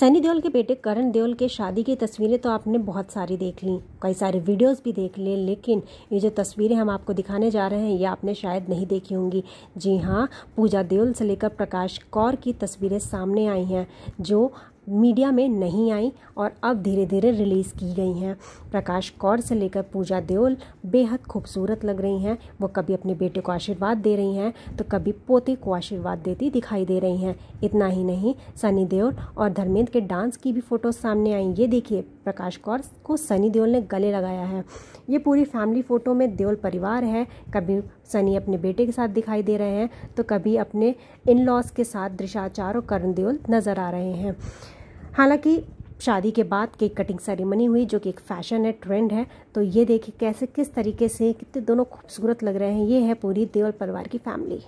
सनी देओल के बेटे करण देओल के शादी की तस्वीरें तो आपने बहुत सारी देख ली कई सारे वीडियोस भी देख लिए लेकिन ये जो तस्वीरें हम आपको दिखाने जा रहे हैं ये आपने शायद नहीं देखी होंगी जी हाँ पूजा देओल से लेकर प्रकाश कौर की तस्वीरें सामने आई हैं जो मीडिया में नहीं आई और अब धीरे धीरे रिलीज़ की गई हैं प्रकाश कौर से लेकर पूजा देओल बेहद खूबसूरत लग रही हैं वो कभी अपने बेटे को आशीर्वाद दे रही हैं तो कभी पोते को आशीर्वाद देती दिखाई दे रही हैं इतना ही नहीं सनी देओल और धर्मेंद्र के डांस की भी फोटो सामने आई ये देखिए प्रकाश कौर को सनी देओल ने गले लगाया है ये पूरी फैमिली फ़ोटो में देओल परिवार है कभी सनी अपने बेटे के साथ दिखाई दे रहे हैं तो कभी अपने इन लॉज के साथ दृशाचार और करण देओल नज़र आ रहे हैं हालांकि शादी के बाद केक कटिंग सेरेमनी हुई जो कि एक फैशन है ट्रेंड है तो ये देखिए कैसे किस तरीके से कितने दोनों खूबसूरत लग रहे हैं ये है पूरी देवल परिवार की फैमिली